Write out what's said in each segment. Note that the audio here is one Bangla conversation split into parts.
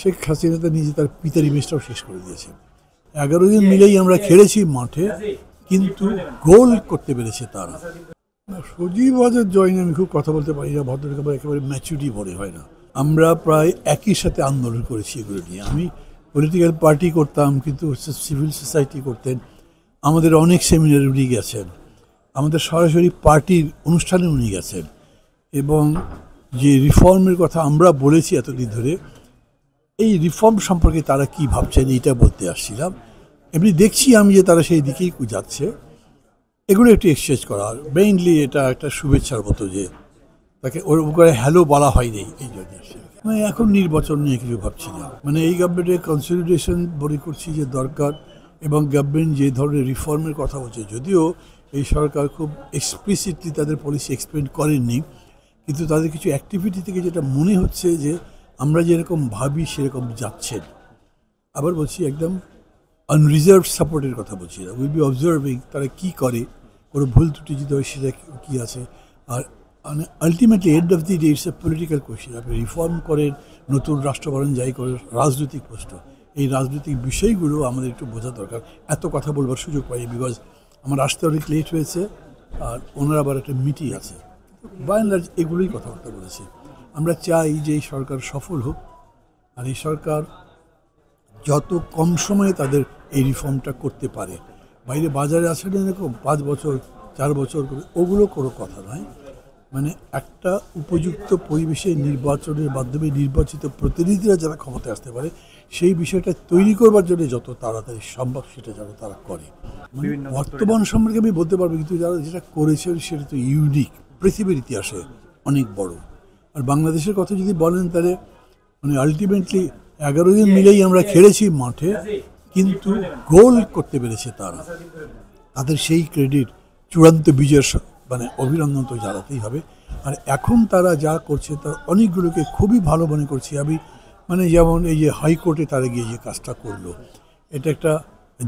শেখ হাসিনা তো নিজে তার পিতার ইমেজটাও শেষ করে দিয়েছে এগারো জন মিলেই আমরা খেলেছি মাঠে কিন্তু গোল করতে পেরেছে তারা সজীব হাজার জয়েন আমি খুব কথা বলতে পারি না ভদ্রলোক আমার একেবারে ম্যাচুরিটি বড় হয় না আমরা প্রায় একই সাথে আন্দোলন করেছি এগুলো নিয়ে আমি পলিটিক্যাল পার্টি করতাম কিন্তু সিভিল সোসাইটি করতেন আমাদের অনেক সেমিনারে উনি গেছেন আমাদের সরাসরি পার্টির অনুষ্ঠানে উনি গেছেন এবং যে রিফর্মের কথা আমরা বলেছি এতদিন ধরে এই রিফর্ম সম্পর্কে তারা কি ভাবছেন এইটা বলতে আসছিলাম এমনি দেখছি আমি যে তারা সেই দিকেই যাচ্ছে এগুলো একটু এক্সচেঞ্জ করা মেইনলি এটা একটা শুভেচ্ছার মতো যে তাকে ওর করে হ্যালো বলা হয়নি এই জন্য মানে এখন নির্বাচন নিয়ে কিছু ভাবছি না মানে এই গভর্নমেন্টের কনসিডারেশন মনে করছি যে দরকার এবং গভর্নমেন্ট যে ধরনের রিফর্মের কথা বলছে যদিও এই সরকার খুব এক্সপ্লিসিটলি তাদের পলিসি এক্সপ্লেন করেননি কিন্তু তাদের কিছু অ্যাক্টিভিটি থেকে যেটা মনে হচ্ছে যে আমরা যেরকম ভাবি সেরকম যাচ্ছে আবার বলছি একদম আনরিজার্ভ সাপোর্টের কথা বলছি না উইল বি অবজার্ভিং তারা কী করে কোনো ভুল ত্রুটি যদি হয় সেটা কী আছে আর ultimately end of the day it's a political question আপনি রিফর্ম করেন নতুন রাষ্ট্রবরণ যাই করেন রাজনৈতিক প্রশ্ন এই রাজনৈতিক বিষয়গুলো আমাদের একটু বোঝা দরকার এত কথা বলবার সুযোগ পাইনি বিকজ আমার আসতে অনেক লেট হয়েছে আর ওনার আবার একটা মিটিং আছে বাই অ্যান্ড লার্জ এগুলোই কথাবার্তা বলেছে আমরা চাই যে এই সরকার সফল হোক আর এই সরকার যত কম সময়ে তাদের এই রিফর্মটা করতে পারে বাইরে বাজারে আসে না এরকম পাঁচ বছর চার বছর করে ওগুলো কোনো কথা নয় মানে একটা উপযুক্ত পরিবেশে নির্বাচনের মাধ্যমে নির্বাচিত প্রতিনিধিরা যারা ক্ষমতায় আসতে পারে সেই বিষয়টা তৈরি করবার জন্য যত তাড়াতাড়ি সম্ভব সেটা যেন তারা করে মানে বর্তমান সম্পর্কে আমি বলতে পারবো কিন্তু যারা যেটা করেছে সেটা তো ইউনিক পৃথিবীর ইতিহাসে অনেক বড় আর বাংলাদেশের কথা যদি বলেন তাহলে মানে আলটিমেটলি এগারো দিন মিলেই আমরা খেলেছি মাঠে কিন্তু গোল করতে পেরেছে তারা তাদের সেই ক্রেডিট চূড়ান্ত বিজয়ের মানে অভিনন্দন তো জানাতেই হবে আর এখন তারা যা করছে তার অনেকগুলোকে খুবই ভালো মনে করছি আমি মানে যেমন এই যে হাইকোর্টে তারা গিয়ে যে কাজটা করলো এটা একটা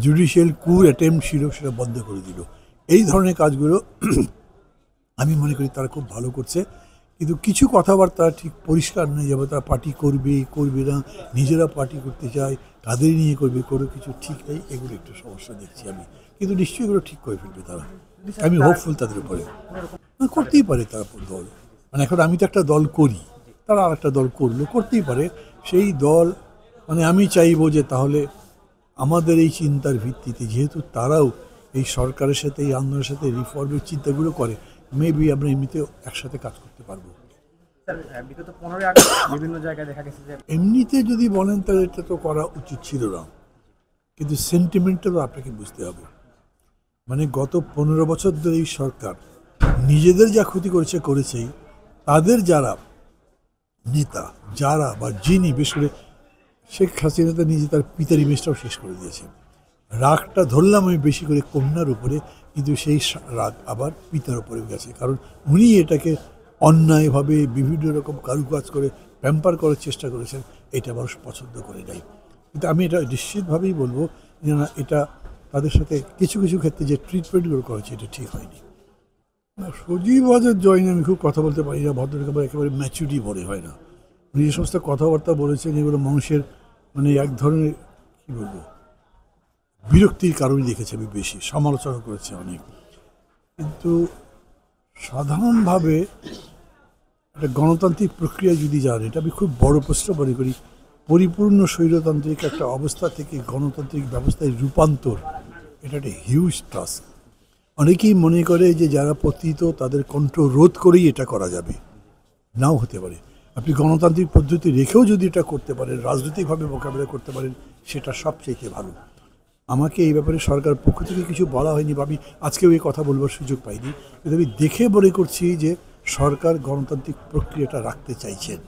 জুডিশিয়াল কুর অ্যাটেম্প ছিল সেটা বন্ধ করে দিল এই ধরনের কাজগুলো আমি মনে করি তারা খুব ভালো করছে কিন্তু কিছু কথাবার্তা ঠিক পরিষ্কার নয় যাবে তারা পার্টি করবে করবে না নিজেরা পার্টি করতে চায় তাদের নিয়ে করবে কোনো কিছু ঠিক নেই এগুলো একটু সমস্যা দেখছি আমি কিন্তু নিশ্চয়ই এগুলো ঠিক করে ফেলবে তারা আমি হোপফুল তাদের উপরে করতেই পারে তারা দল মানে এখন আমি তো একটা দল করি তারা আর একটা দল করলো করতেই পারে সেই দল মানে আমি চাইব যে তাহলে আমাদের এই চিন্তার ভিত্তিতে যেহেতু তারাও এই সরকারের সাথে এই আন্দোলনের সাথে রিফর্মের চিন্তাগুলো করে মেবি আমরা এমনিতে একসাথে কাজ করতে পারবো এমনিতে যদি বলেন তাহলে এটা তো করা উচিত ছিল না কিন্তু তো আপনাকে বুঝতে হবে মানে গত পনেরো বছর ধরে এই সরকার নিজেদের যা ক্ষতি করেছে করেছেই তাদের যারা নেতা যারা বা যিনি বিশেষ করে শেখ হাসিনা নিজে তার পিতার ইমেজটাও শেষ করে দিয়েছেন রাগটা ধরলাম আমি বেশি করে কন্যার উপরে কিন্তু সেই রাগ আবার পিতার উপরে গেছে কারণ উনি এটাকে অন্যায়ভাবে বিভিন্ন রকম কারুকাজ করে প্যাম্পার করার চেষ্টা করেছেন এটা মানুষ পছন্দ করে নাই কিন্তু আমি এটা নিশ্চিতভাবেই বলবো যে না এটা তাদের সাথে কিছু কিছু ক্ষেত্রে যে ট্রিটমেন্টগুলো করেছে এটা ঠিক হয়নি সজীব হাজার জয়েন আমি খুব কথা বলতে পারি না ভদ্রলোক আমার একেবারে ম্যাচুরিটি বলে হয় না উনি যে সমস্ত কথাবার্তা বলেছেন এগুলো মানুষের মানে এক ধরনের কী বলবো বিরক্তির কারণে দেখেছি আমি বেশি সমালোচনা করেছি অনেক কিন্তু সাধারণভাবে একটা গণতান্ত্রিক প্রক্রিয়া যদি যান এটা আমি খুব বড় প্রশ্ন মনে করি পরিপূর্ণ শৈরতান্ত্রিক একটা অবস্থা থেকে গণতান্ত্রিক ব্যবস্থায় রূপান্তর এটা একটা হিউজ টাস্ক অনেকেই মনে করে যে যারা পতিত তাদের কণ্ঠ রোধ করেই এটা করা যাবে নাও হতে পারে আপনি গণতান্ত্রিক পদ্ধতি রেখেও যদি এটা করতে পারেন রাজনৈতিকভাবে মোকাবিলা করতে পারেন সেটা সবচেয়ে ভালো আমাকে এই ব্যাপারে সরকার পক্ষ থেকে কিছু বলা হয়নি বা আমি আজকেও এই কথা বলবার সুযোগ পাইনি কিন্তু আমি দেখে মনে করছি যে সরকার গণতান্ত্রিক প্রক্রিয়াটা রাখতে চাইছেন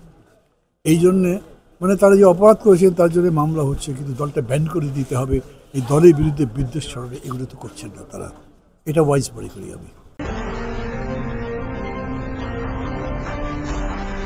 এই জন্যে মানে তারা যে অপরাধ করেছেন তার জন্য মামলা হচ্ছে কিন্তু দলটা ব্যান করে দিতে হবে এই দলের বিরুদ্ধে বিদ্বেষ ছড়ানো এগুলো তো করছেন না তারা এটা ওয়াইজ মনে করি আমি